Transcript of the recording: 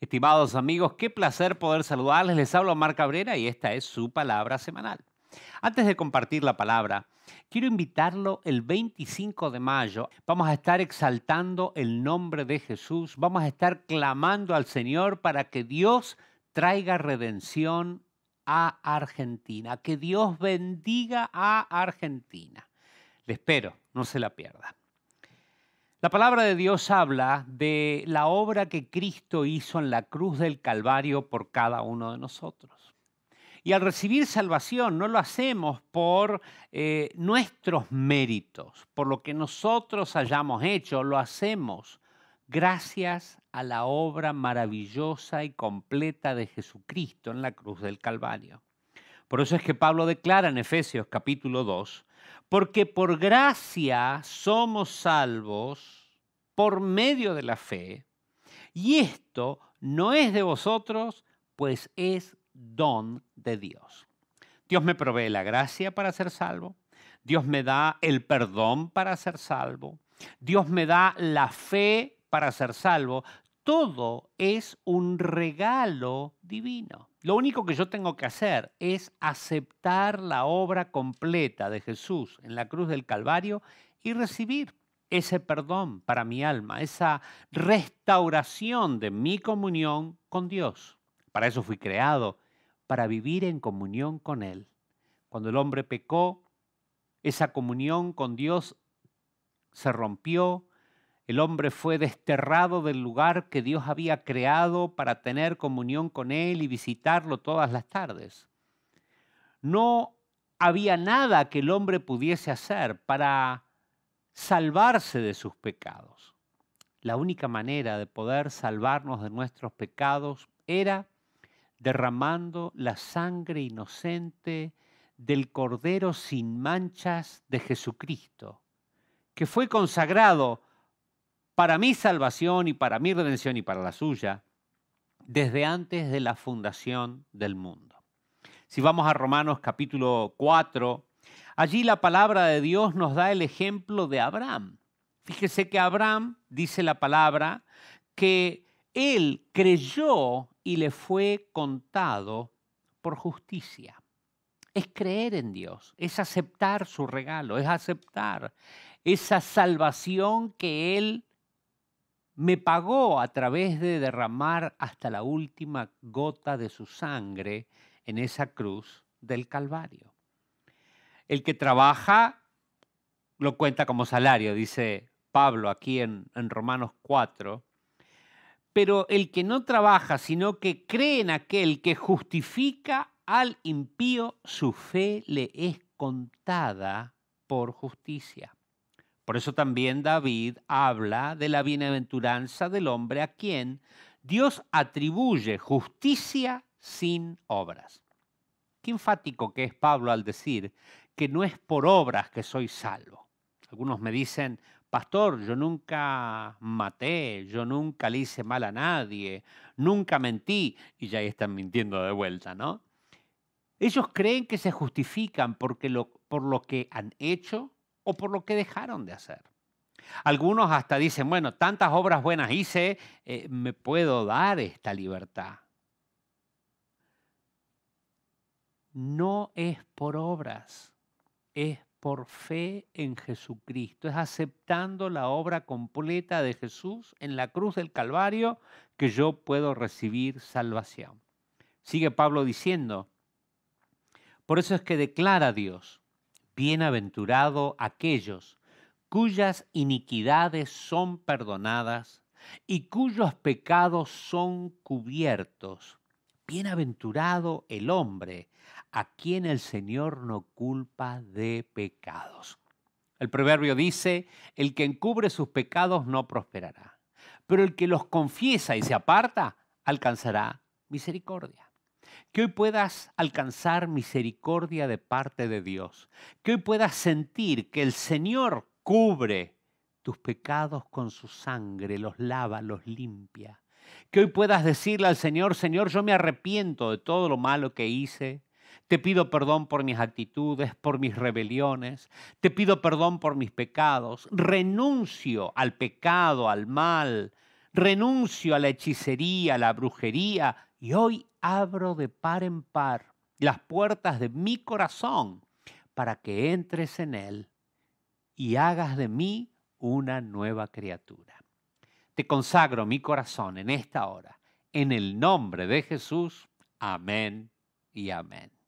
Estimados amigos, qué placer poder saludarles. Les hablo Mar Cabrera y esta es su palabra semanal. Antes de compartir la palabra, quiero invitarlo el 25 de mayo. Vamos a estar exaltando el nombre de Jesús, vamos a estar clamando al Señor para que Dios traiga redención a Argentina, que Dios bendiga a Argentina. Le espero, no se la pierda. La palabra de Dios habla de la obra que Cristo hizo en la cruz del Calvario por cada uno de nosotros. Y al recibir salvación no lo hacemos por eh, nuestros méritos, por lo que nosotros hayamos hecho, lo hacemos gracias a la obra maravillosa y completa de Jesucristo en la cruz del Calvario. Por eso es que Pablo declara en Efesios capítulo 2, porque por gracia somos salvos por medio de la fe, y esto no es de vosotros, pues es don de Dios. Dios me provee la gracia para ser salvo, Dios me da el perdón para ser salvo, Dios me da la fe para ser salvo. Todo es un regalo divino. Lo único que yo tengo que hacer es aceptar la obra completa de Jesús en la cruz del Calvario y recibir ese perdón para mi alma, esa restauración de mi comunión con Dios. Para eso fui creado, para vivir en comunión con Él. Cuando el hombre pecó, esa comunión con Dios se rompió, el hombre fue desterrado del lugar que Dios había creado para tener comunión con Él y visitarlo todas las tardes. No había nada que el hombre pudiese hacer para salvarse de sus pecados. La única manera de poder salvarnos de nuestros pecados era derramando la sangre inocente del Cordero sin manchas de Jesucristo, que fue consagrado para mi salvación y para mi redención y para la suya, desde antes de la fundación del mundo. Si vamos a Romanos capítulo 4, allí la palabra de Dios nos da el ejemplo de Abraham. Fíjese que Abraham, dice la palabra, que él creyó y le fue contado por justicia. Es creer en Dios, es aceptar su regalo, es aceptar esa salvación que Él me pagó a través de derramar hasta la última gota de su sangre en esa cruz del Calvario. El que trabaja lo cuenta como salario, dice Pablo aquí en, Romanos 4, pero el que no trabaja, sino que cree en aquel que justifica al impío, su fe le es contada por justicia. Por eso también David habla de la bienaventuranza del hombre a quien Dios atribuye justicia sin obras. Qué enfático que es Pablo al decir que no es por obras que soy salvo. Algunos me dicen, pastor, yo nunca maté, yo nunca le hice mal a nadie, nunca mentí, y ya ahí están mintiendo de vuelta, ¿no? Ellos creen que se justifican porque por lo que han hecho o por lo que dejaron de hacer. Algunos hasta dicen, bueno, tantas obras buenas hice, eh, me puedo dar esta libertad. No es por obras, es por fe en Jesucristo, es aceptando la obra completa de Jesús en la cruz del Calvario que yo puedo recibir salvación. Sigue Pablo diciendo, por eso es que declara Dios, Bienaventurado aquellos cuyas iniquidades son perdonadas y cuyos pecados son cubiertos. Bienaventurado el hombre a quien el Señor no culpa de pecados. El proverbio dice, el que encubre sus pecados no prosperará, pero el que los confiesa y se aparta alcanzará misericordia que hoy puedas alcanzar misericordia de parte de Dios, que hoy puedas sentir que el Señor cubre tus pecados con su sangre, los lava, los limpia, que hoy puedas decirle al Señor, Señor, yo me arrepiento de todo lo malo que hice, te pido perdón por mis actitudes, por mis rebeliones. Te pido perdón por mis pecados. Renuncio al pecado, al mal. Renuncio a la hechicería, a la brujería. Y hoy abro de par en par las puertas de mi corazón para que entres en él y hagas de mí una nueva criatura. Te consagro mi corazón en esta hora, en el nombre de Jesús. Amén y amén.